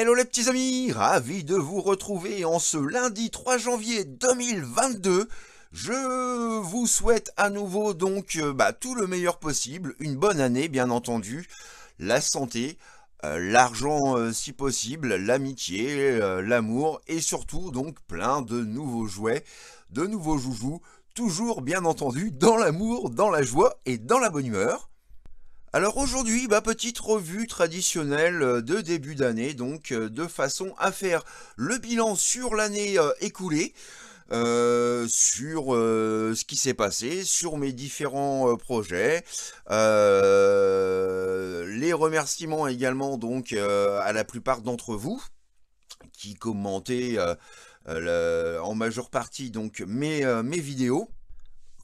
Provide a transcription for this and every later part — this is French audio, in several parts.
Hello les petits amis, ravi de vous retrouver en ce lundi 3 janvier 2022. Je vous souhaite à nouveau donc euh, bah, tout le meilleur possible, une bonne année bien entendu, la santé, euh, l'argent euh, si possible, l'amitié, l'amour et surtout donc plein de nouveaux jouets, de nouveaux joujoux, toujours bien entendu dans l'amour, dans la joie et dans la bonne humeur. Alors aujourd'hui, bah, petite revue traditionnelle euh, de début d'année, donc euh, de façon à faire le bilan sur l'année euh, écoulée. sur ce qui s'est passé, sur mes différents projets, les remerciements également donc à la plupart d'entre vous qui commentaient en majeure partie donc mes, mes vidéos.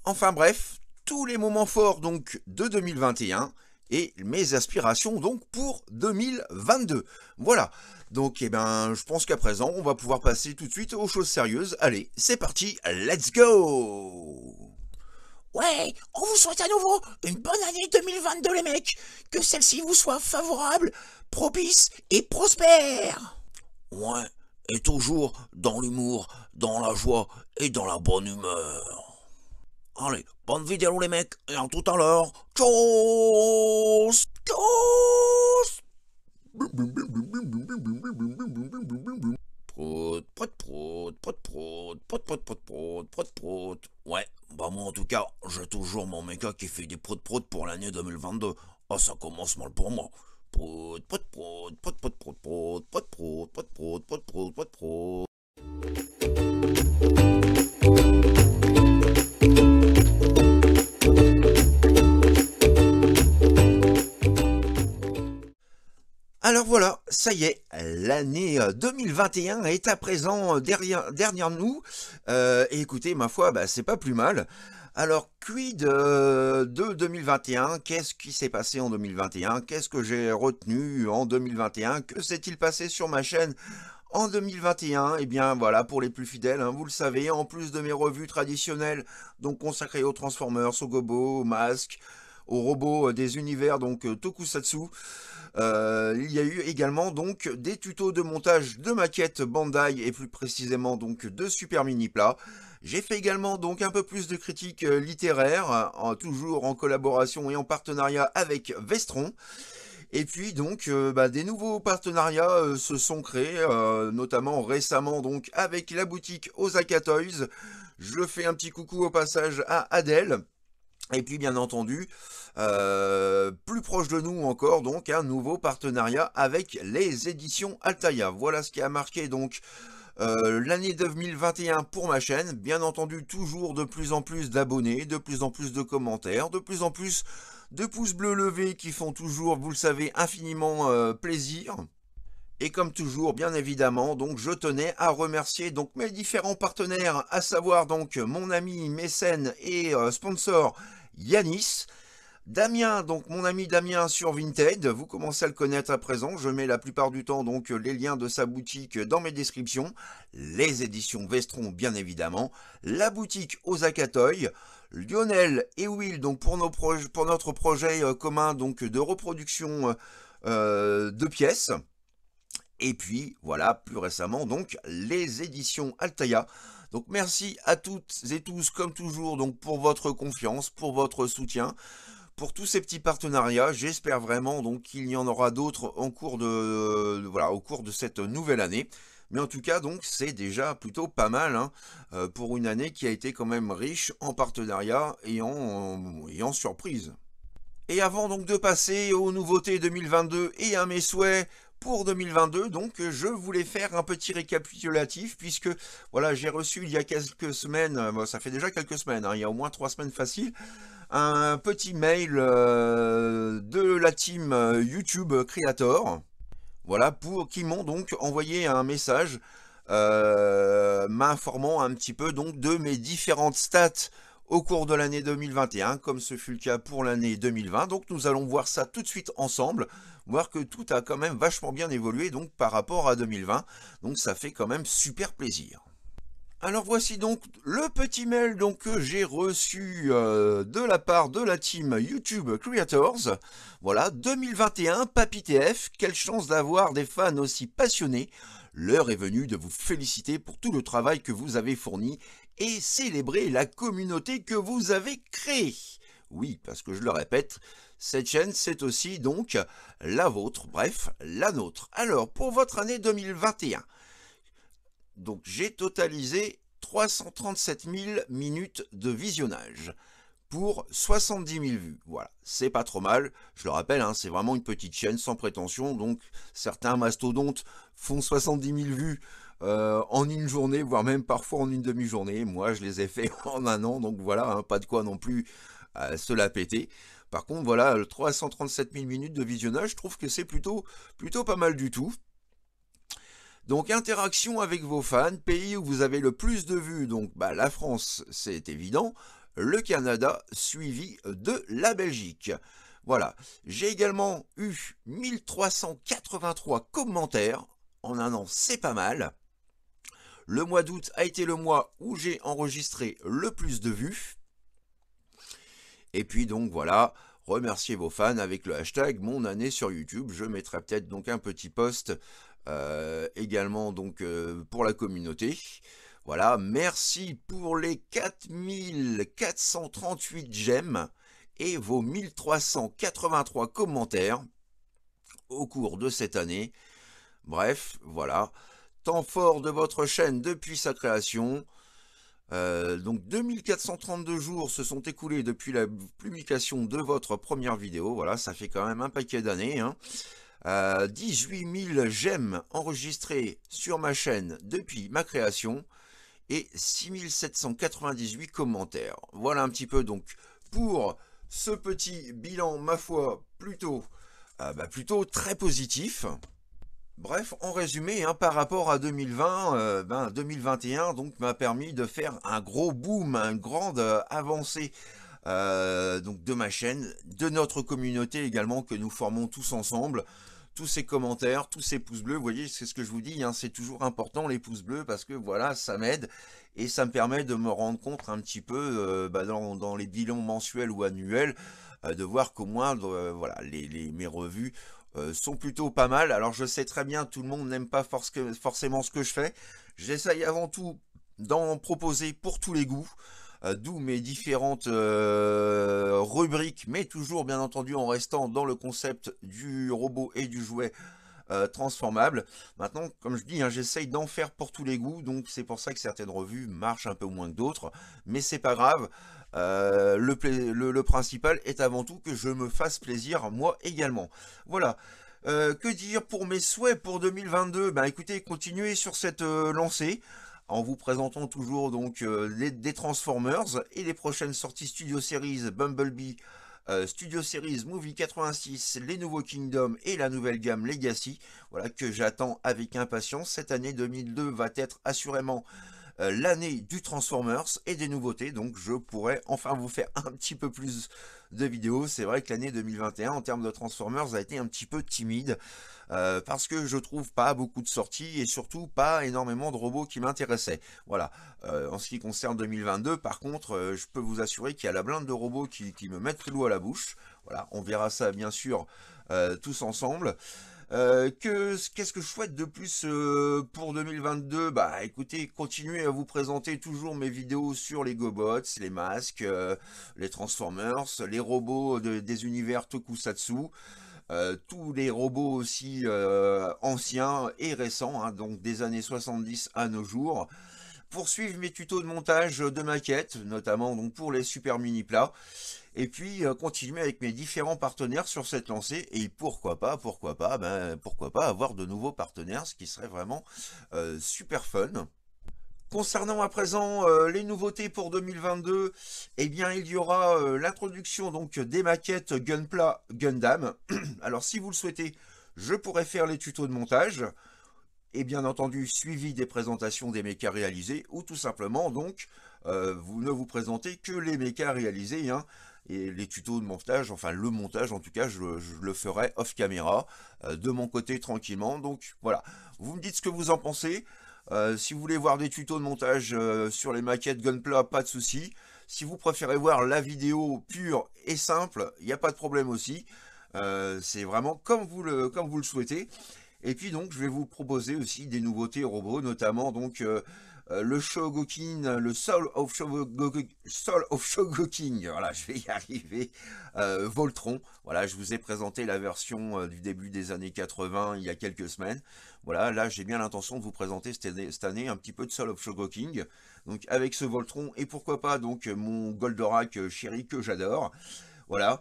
Enfin bref, tous les moments forts donc de 2021 et mes aspirations donc pour 2022. Voilà, donc eh ben, je pense qu'à présent, on va pouvoir passer tout de suite aux choses sérieuses. Allez, c'est parti, let's go Ouais, on vous souhaite à nouveau une bonne année 2022 les mecs Que celle-ci vous soit favorable, propice et prospère Ouais, et toujours dans l'humour, dans la joie et dans la bonne humeur. Allez, bonne vidéo les mecs, et en tout à l'heure. Tchuss Prout, prout, prout, prout, prout, prout, prout, prout, prout, prout, Ouais, bah moi en tout cas, j'ai toujours mon méca qui fait des prout prout pour l'année 2022. Oh, ça commence mal pour moi. Prout, prout, prout, prout, prout, prout, prout, prout, Alors voilà, ça y est, l'année 2021 euh, est à présent euh, derrière, nous. Euh, écoutez, ma foi, bah, c'est pas plus mal. Alors, quid de 2021 Qu'est-ce qui s'est passé en 2021 Qu'est-ce que j'ai retenu en 2021 Que s'est-il passé sur ma chaîne en 2021, et eh bien voilà, pour les plus fidèles, hein, vous le savez, en plus de mes revues traditionnelles, donc consacrées aux Transformers, aux Gobo, aux Masques, aux robots des univers, donc Tokusatsu, euh, il y a eu également donc des tutos de montage de maquettes Bandai et plus précisément donc de Super Mini Plat. J'ai fait également donc un peu plus de critiques euh, littéraires, toujours en collaboration et en partenariat avec Vestron. Et puis donc euh, bah, des nouveaux partenariats se sont créés, notamment récemment donc avec la boutique Osaka Toys. Je fais un petit coucou au passage à Adèle et puis bien entendu, euh, plus proche de nous encore, donc un nouveau partenariat avec les éditions Altaïa. Voilà ce qui a marqué donc euh, l'année 2021 pour ma chaîne. Bien entendu, toujours de plus en plus d'abonnés, de plus en plus de commentaires, de plus en plus de pouces bleus levés qui font toujours, vous le savez, infiniment euh, plaisir. Et comme toujours, bien évidemment, donc je tenais à remercier donc mes différents partenaires, à savoir donc mon ami mécène et euh, sponsor Yanis, Damien, donc mon ami Damien sur Vinted, vous commencez à le connaître à présent, je mets la plupart du temps donc les liens de sa boutique dans mes descriptions, les éditions Vestron bien évidemment, la boutique aux Lionel et Will donc pour, notre projet euh, commun donc de reproduction euh, de pièces, et puis voilà, plus récemment donc, les éditions Altaïa. Donc merci à toutes et tous comme toujours donc pour votre confiance, pour votre soutien pour tous ces petits partenariats. J'espère vraiment donc qu'il y en aura d'autres en cours de, voilà, au cours de cette nouvelle année. Mais en tout cas, donc, c'est déjà plutôt pas mal hein, euh, pour une année qui a été quand même riche en partenariats et en, et en surprises. Et avant donc de passer aux nouveautés 2022 et à mes souhaits pour 2022. Donc euh, je voulais faire un petit récapitulatif puisque voilà j'ai reçu il y a quelques semaines, euh, ça fait déjà quelques semaines, hein, il y a au moins trois semaines faciles, un petit mail euh, de la team YouTube Creator. Voilà, pour qui m'ont donc envoyé un message m'informant un petit peu donc de mes différentes stats au cours de l'année 2021, comme ce fut le cas pour l'année 2020. Donc nous allons voir ça tout de suite ensemble, voir que tout a quand même vachement bien évolué donc par rapport à 2020. Donc ça fait quand même super plaisir. Alors voici donc le petit mail donc, que j'ai reçu euh, de la part de la team YouTube Creators. Voilà, 2021, Papy TF, quelle chance d'avoir des fans aussi passionnés. L'heure est venue de vous féliciter pour tout le travail que vous avez fourni et célébrer la communauté que vous avez créée. Oui, parce que je le répète, cette chaîne, c'est aussi donc la vôtre, bref, la nôtre. Alors, pour votre année 2021, donc j'ai totalisé 337 000 minutes de visionnage pour 70 000 vues. Voilà, c'est pas trop mal. Je le rappelle, hein, c'est vraiment une petite chaîne sans prétention, donc certains mastodontes font 70 000 vues euh, en une journée, voire même parfois en une demi-journée. Moi, je les ai fait en un an, donc voilà, hein, pas de quoi non plus euh, se la péter. Par contre, voilà, 337 000 minutes de visionnage, je trouve que c'est plutôt, plutôt pas mal du tout. Donc interaction avec vos fans, pays où vous avez le plus de vues, donc bah, la France c'est évident, le Canada suivi de la Belgique. Voilà, j'ai également eu 1383 commentaires en un an, c'est pas mal. Le mois d'août a été le mois où j'ai enregistré le plus de vues. Et puis donc voilà, remerciez vos fans avec le hashtag mon année sur YouTube. Je mettrai peut-être donc un petit post euh, également donc euh, pour la communauté. Voilà, merci pour les 4438 j'aime et vos 1383 commentaires au cours de cette année. Bref, voilà fort de votre chaîne depuis sa création. Euh, donc 2432 jours se sont écoulés depuis la publication de votre première vidéo. Voilà, ça fait quand même un paquet d'années. 18 hein. 000 euh, j'aime enregistrés sur ma chaîne depuis ma création et 6798 commentaires. Voilà un petit peu donc pour ce petit bilan, ma foi, plutôt, euh, bah, plutôt très positif. Bref, en résumé, hein, par rapport à 2020, 2021 euh, ben, donc m'a permis de faire un gros boom, une grande euh, avancée euh, donc de ma chaîne, de notre communauté également que nous formons tous ensemble. Tous ces commentaires, tous ces pouces bleus, vous voyez, c'est ce que je vous dis, hein, c'est toujours important les pouces bleus parce que voilà, ça m'aide et ça me permet de me rendre compte un petit peu bah, dans, les bilans mensuels ou annuels de voir qu'au moins voilà, les, mes revues euh, sont plutôt pas mal. Alors je sais très bien, tout le monde n'aime pas forcément ce que je fais. J'essaye avant tout d'en proposer pour tous les goûts. Euh, d'où mes différentes euh, rubriques, mais toujours bien entendu en restant dans le concept du robot et du jouet transformable. Maintenant, comme je dis, hein, j'essaye d'en faire pour tous les goûts, donc c'est pour ça que certaines revues marchent un peu moins que d'autres, mais c'est pas grave. Euh, le, principal est avant tout que je me fasse plaisir moi également. Voilà. Euh, que dire pour mes souhaits pour 2022 Ben écoutez, continuez sur cette euh, lancée en vous présentant toujours donc les, des Transformers et les prochaines sorties Studio Series Bumblebee, Studio Series Movie 86, les nouveaux Kingdoms et la nouvelle gamme Legacy. Voilà que j'attends avec impatience. Cette année 2002 va être assurément euh, l'année du Transformers et des nouveautés. Donc je pourrais enfin vous faire un petit peu plus de vidéos. C'est vrai que l'année 2021 en termes de Transformers a été un petit peu timide. Euh, parce que je trouve pas beaucoup de sorties et surtout pas énormément de robots qui m'intéressaient. Voilà. Euh, en ce qui concerne 2022, par contre, je peux vous assurer qu'il y a la blinde de robots qui, qui me mettent l'eau à la bouche. Voilà, on verra ça bien sûr tous ensemble. Euh, qu'est-ce que je souhaite de plus euh, pour 2022 Bah écoutez, continuez à vous présenter toujours mes vidéos sur les gobots, les masques, euh, les transformers, les robots des univers tokusatsu. tous les robots aussi anciens et récents, hein, donc des années 70 à nos jours. Poursuivre mes tutos de montage de maquettes, notamment donc pour les super mini plats et puis euh, continuer avec mes différents partenaires sur cette lancée et pourquoi pas, pourquoi pas, ben, pourquoi pas avoir de nouveaux partenaires, ce qui serait vraiment euh, super fun. Concernant à présent euh, les nouveautés pour 2022, Et eh bien il y aura l'introduction donc des maquettes Gunpla Gundam. Alors si vous le souhaitez, je pourrais faire les tutos de montage et bien entendu suivi des présentations des mechas réalisés ou tout simplement donc vous ne vous présentez que les mechas réalisés. Hein et les tutos de montage, enfin le montage en tout cas, je, le ferai off caméra euh, de mon côté tranquillement. Donc voilà, vous me dites ce que vous en pensez. Euh, si vous voulez voir des tutos de montage euh, sur les maquettes Gunpla, pas de souci. Si vous préférez voir la vidéo pure et simple, il n'y a pas de problème aussi. C'est vraiment comme vous, le, comme vous le souhaitez. Et puis donc, je vais vous proposer aussi des nouveautés robots, notamment donc euh, le Shogokin, euh, le Soul of Shogokin, voilà, je vais y arriver, euh, Voltron, voilà, je vous ai présenté la version du début des années 80 il y a quelques semaines, voilà, là j'ai bien l'intention de vous présenter cette année, un petit peu de Soul of Shogokin. donc avec ce Voltron, et pourquoi pas donc mon Goldorak chéri que j'adore, voilà,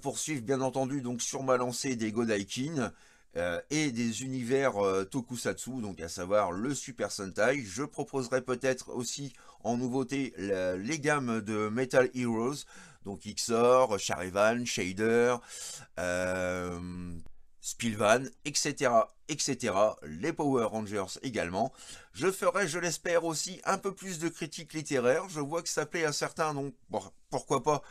poursuivre bien entendu donc sur ma lancée des Godaikin, euh, et des univers euh, tokusatsu, donc à savoir le Super Sentai. Je proposerai peut-être aussi en nouveauté les gammes de Metal Heroes, donc XOR, Sharivan Shader, euh, Spilvan, etc., etc., les Power Rangers également. Je ferai, je l'espère aussi, un peu plus de critiques littéraires. Je vois que ça plaît à certains, donc pourquoi pas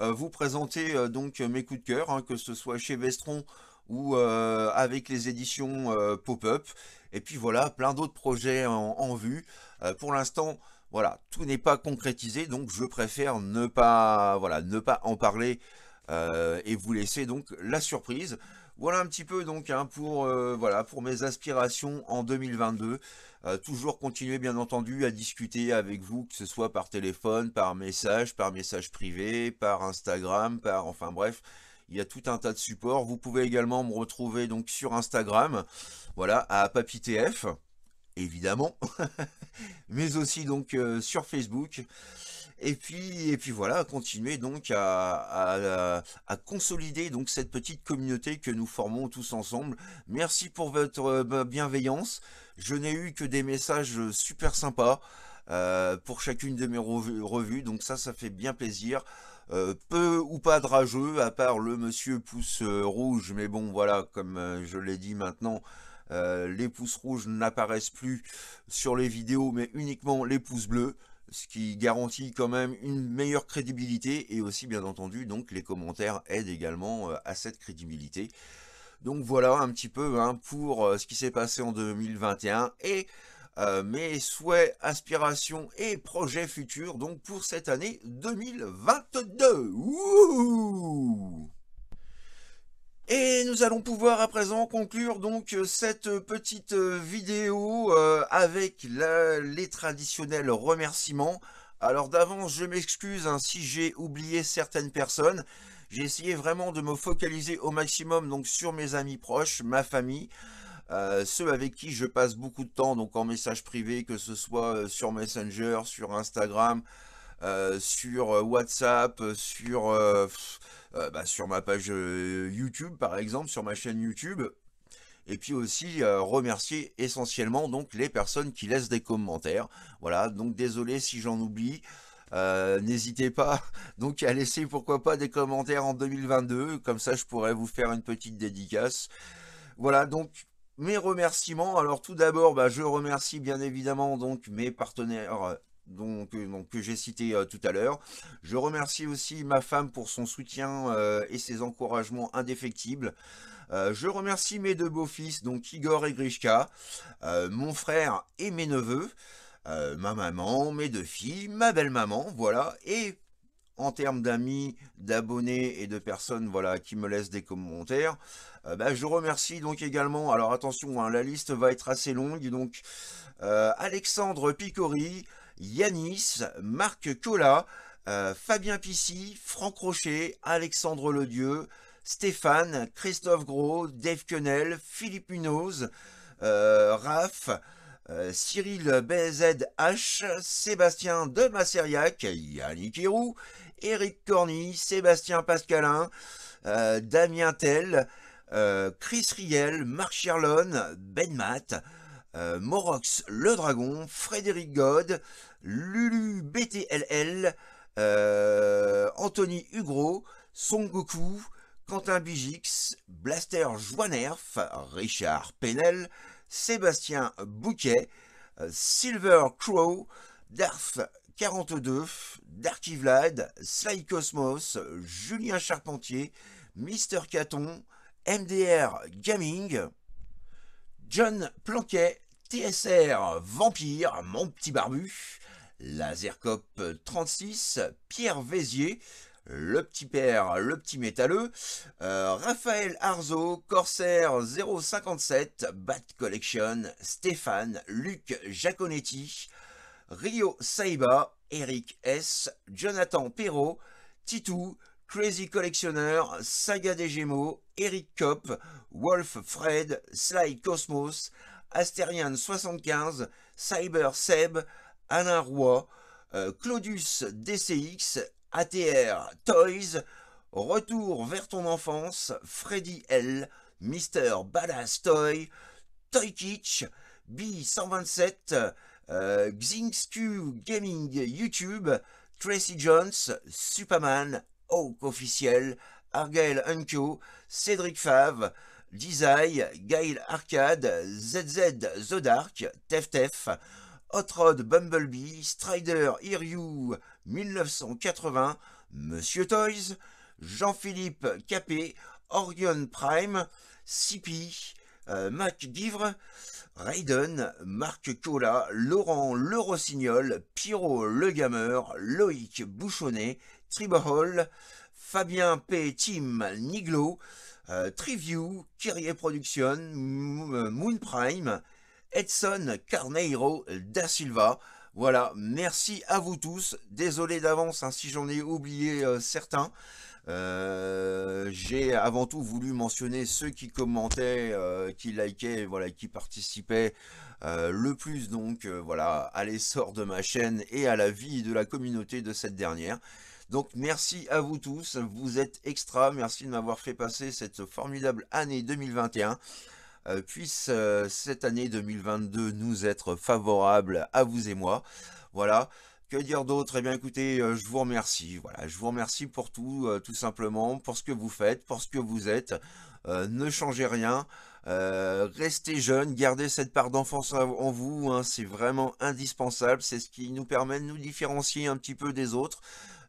euh, vous présenter donc mes coups de cœur, hein, que ce soit chez Vestron, ou euh, avec les éditions euh, pop-up. Et puis voilà, plein d'autres projets en, vue. Euh, pour l'instant, voilà, tout n'est pas concrétisé, donc je préfère ne pas, voilà, ne pas en parler et vous laisser donc la surprise. Voilà un petit peu donc hein, pour, voilà, pour mes aspirations en 2022. toujours continuer bien entendu à discuter avec vous, que ce soit par téléphone, par message, par message privé, par Instagram, par enfin bref, il y a tout un tas de supports. Vous pouvez également me retrouver donc sur Instagram, voilà, à PapiTF, évidemment, mais aussi donc euh, sur Facebook. Et puis, et puis voilà, continuer donc à, consolider donc cette petite communauté que nous formons tous ensemble. Merci pour votre euh, bah, bienveillance. Je n'ai eu que des messages super sympas euh, pour chacune de mes revues, donc ça, ça fait bien plaisir. Euh, peu ou pas de à part le monsieur pouce euh, rouge, mais bon voilà, comme euh, je l'ai dit maintenant, les pouces rouges n'apparaissent plus sur les vidéos, mais uniquement les pouces bleus, ce qui garantit quand même une meilleure crédibilité, et aussi bien entendu, donc les commentaires aident également à cette crédibilité. Donc voilà un petit peu hein, pour ce qui s'est passé en 2021, et... Euh, mes souhaits, aspirations et projets futurs donc pour cette année 2022. et nous allons pouvoir à présent conclure donc cette petite vidéo euh, avec les traditionnels remerciements. Alors d'avance je m'excuse hein, si j'ai oublié certaines personnes. J'ai essayé vraiment de me focaliser au maximum donc sur mes amis proches, ma famille. Euh, ceux avec qui je passe beaucoup de temps, donc en message privé, que ce soit euh, sur Messenger, sur Instagram, euh, sur WhatsApp, sur, bah, sur ma page YouTube par exemple, sur ma chaîne YouTube. Et puis aussi remercier essentiellement donc les personnes qui laissent des commentaires. Voilà, donc désolé si j'en oublie. n'hésitez pas donc à laisser pourquoi pas des commentaires en 2022, comme ça je pourrais vous faire une petite dédicace. Voilà donc mes remerciements. Alors tout d'abord, bah, je remercie bien évidemment donc mes partenaires euh, euh, que j'ai cités euh, tout à l'heure. Je remercie aussi ma femme pour son soutien et ses encouragements indéfectibles. je remercie mes deux beaux-fils, donc Igor et Grishka, mon frère et mes neveux, ma maman, mes deux filles, ma belle-maman, voilà, et en termes d'amis, d'abonnés et de personnes voilà, qui me laissent des commentaires. Euh, bah, je remercie donc également, alors attention, hein, la liste va être assez longue, donc euh, Alexandre Picori, Yanis, Marc Cola, euh, Fabien Pissy, Franck Rocher, Alexandre Ledieu, Stéphane, Christophe Gros, Dave Quenel, Philippe Munoz, Raph, euh, Cyril BZH, Sébastien de Massériac, Yannick Héroux, Eric Corny, Sébastien Pascalin, euh, Damien Tell, euh, Chris Riel, Marc Sherlon, Ben Matt, Morox le Dragon, Frédéric God, Lulu BTLL, Anthony Hugro, Son Goku, Quentin Bigix, Blaster Joinerf, Richard Penel, Sébastien Bouquet, euh, Silver Crow, Darth 42, Darky Vlad, Sly Cosmos, Julien Charpentier, Mister Caton, MDR Gaming, John Planquet, TSR Vampire, Mon Petit Barbu, Lasercop 36, Pierre Vézier, le petit père, le petit métalleux, euh, Raphaël Arzo, Corsair 057, Bat Collection, Stéphane, Luc Jaconetti, Rio Saiba, Eric S, Jonathan Perrault, Titou, Crazy Collectionneur, Saga des Gémeaux, Eric Kopp, Wolf Fred, Sly Cosmos, Asterian 75, Cyber Seb, Alain Roy, euh, Claudius DCX, ATR Toys, Retour vers ton enfance, Freddy L, Mister Badass Toy, Toy B127, euh, Gaming YouTube, Tracy Jones, Superman, Hawk officiel, Argyle Unco, Cédric Fave, Dizai, Gail Arcade, ZZ The Dark, Teftef, Hot Bumblebee, Strider Hear 1980, Monsieur Toys, Jean-Philippe Capé, Orion Prime, CP, euh, Mac Givre, Raiden, Marc Cola, Laurent Le Rossignol, Pierrot Le Gamer, Loïc Bouchonnet, Tribahol, Fabien P. Tim Niglo, euh, Triview, Kyrie Production, Moon Prime, Edson Carneiro da Silva. Voilà, merci à vous tous. Désolé d'avance hein, si j'en ai oublié euh, certains. Euh, j'ai avant tout voulu mentionner ceux qui commentaient, euh, qui likaient, voilà, qui participaient le plus donc voilà à l'essor de ma chaîne et à la vie de la communauté de cette dernière. Donc merci à vous tous, vous êtes extra, merci de m'avoir fait passer cette formidable année 2021. Euh, puisse euh, cette année 2022 nous être favorable à vous et moi. Voilà. Que dire d'autre Eh bien écoutez, euh, je vous remercie. Voilà, je vous remercie pour tout, tout simplement, pour ce que vous faites, pour ce que vous êtes. ne changez rien. restez jeune, gardez cette part d'enfance en vous, hein. c'est vraiment indispensable, c'est ce qui nous permet de nous différencier un petit peu des autres,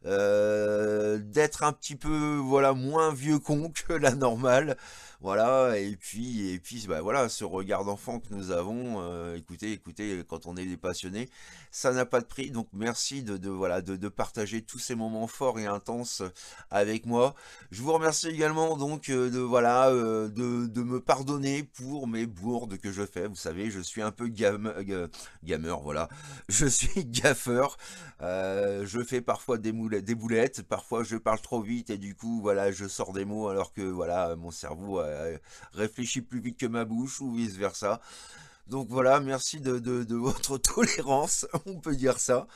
d'être un petit peu voilà moins vieux con que la normale. Voilà, et puis, et puis bah, voilà, ce regard d'enfant que nous avons, euh, écoutez, écoutez, quand on est des passionnés, ça n'a pas de prix. Donc merci de, voilà, de, partager tous ces moments forts et intenses avec moi. Je vous remercie également donc euh, de voilà euh, de, me pardonner pour mes bourdes que je fais. Vous savez, je suis un peu gamer, voilà. Je suis gaffeur. je fais parfois des, des boulettes, parfois je parle trop vite et du coup voilà, je sors des mots alors que voilà, mon cerveau euh, réfléchit plus vite que ma bouche ou vice versa. Donc voilà, merci de, votre tolérance, on peut dire ça.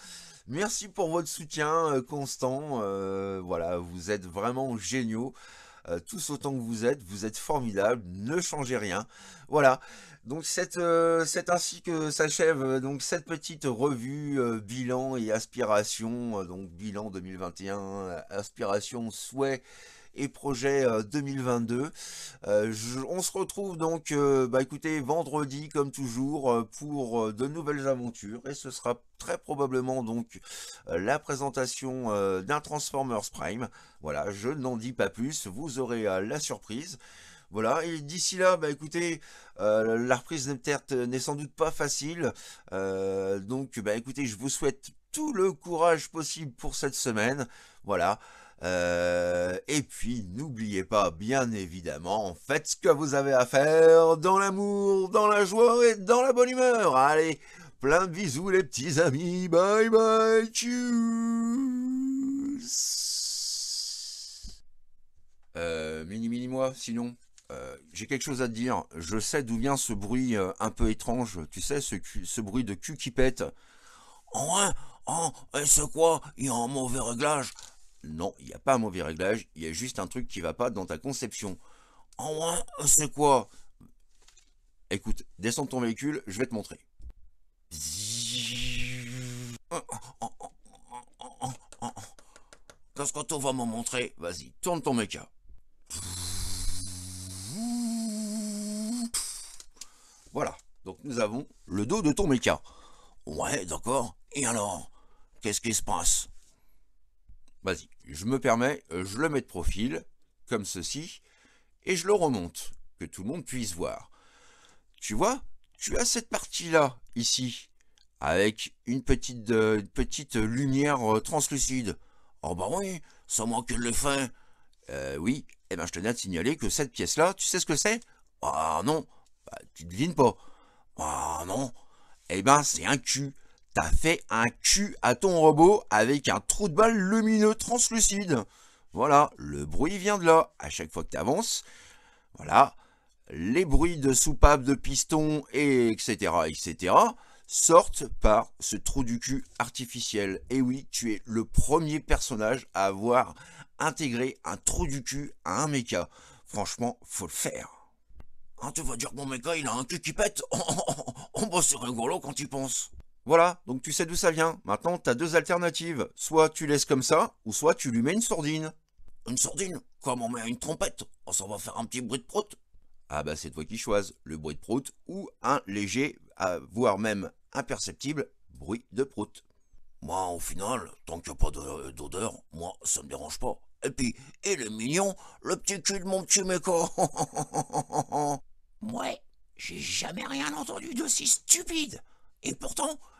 Merci pour votre soutien euh, constant. Euh, voilà, vous êtes vraiment géniaux. tous autant que vous êtes, vous êtes formidables, ne changez rien. Voilà, donc c'est ainsi que s'achève donc cette petite revue bilan et aspiration, donc bilan 2021, aspiration, souhait et projet 2022. Euh, euh, on se retrouve donc, euh, bah écoutez, vendredi comme toujours pour de nouvelles aventures et ce sera très probablement donc la présentation d'un Transformers Prime. Voilà, je n'en dis pas plus, vous aurez la surprise. Voilà, et d'ici là, bah écoutez, la reprise n'est sans doute pas facile. donc, bah écoutez, je vous souhaite tout le courage possible pour cette semaine. Voilà. Euh, et puis, n'oubliez pas, bien évidemment, faites ce que vous avez à faire dans l'amour, dans la joie et dans la bonne humeur. Allez, plein de bisous les petits amis. Bye bye. Tchuss. Euh, mini mini moi, sinon. Euh, j'ai quelque chose à te dire. Je sais d'où vient ce bruit euh, un peu étrange. Tu sais, ce, ce bruit de cul qui pète. Oh, hein, oh, et c'est quoi Il y a un mauvais réglage. Non, il n'y a pas un mauvais réglage, il y a juste un truc qui va pas dans ta conception. En c'est quoi Écoute, descends de ton véhicule, je vais te montrer. Qu'est-ce que tu me montrer Vas-y, tourne ton méca. Voilà, donc nous avons le dos de ton méca. Ouais, d'accord. Et alors Qu'est-ce qui se passe Vas-y, je me permets, euh, je le mets de profil, comme ceci, et je le remonte, que tout le monde puisse voir. Tu vois, tu as cette partie-là, ici, avec une petite, euh, petite lumière euh, translucide. Oh bah oui, ça que de le fin. oui, et eh ben je tenais à te signaler que cette pièce-là, tu sais ce que c'est Ah oh, non, Tu bah, tu devines pas. Ah oh, non, eh ben c'est un cul. T'as fait un cul à ton robot avec un trou de balle lumineux translucide. Voilà, le bruit vient de là. À chaque fois que tu avances, voilà, les bruits de soupape, de piston, et etc., etc., sortent par ce trou du cul artificiel. Et oui, tu es le premier personnage à avoir intégré un trou du cul à un mecha. Franchement, faut le faire. Hein, tu vas dire que mon méca, il a un cul qui pète Oh, sur c'est rigolo quand tu penses voilà, donc tu sais d'où ça vient. Maintenant, tu as deux alternatives. Soit tu laisses comme ça, ou soit tu lui mets une sordine. »« Une sordine Comme on met une trompette On s'en va faire un petit bruit de prout Ah bah c'est toi qui choisis, le bruit de prout ou un léger, ah, voire même imperceptible, bruit de prout. Moi, au final, tant qu'il n'y a pas euh, d'odeur, moi, ça me dérange pas. Et puis, et est mignon, le petit cul de mon petit méco. ouais, j'ai jamais rien entendu d'aussi stupide. Et pourtant,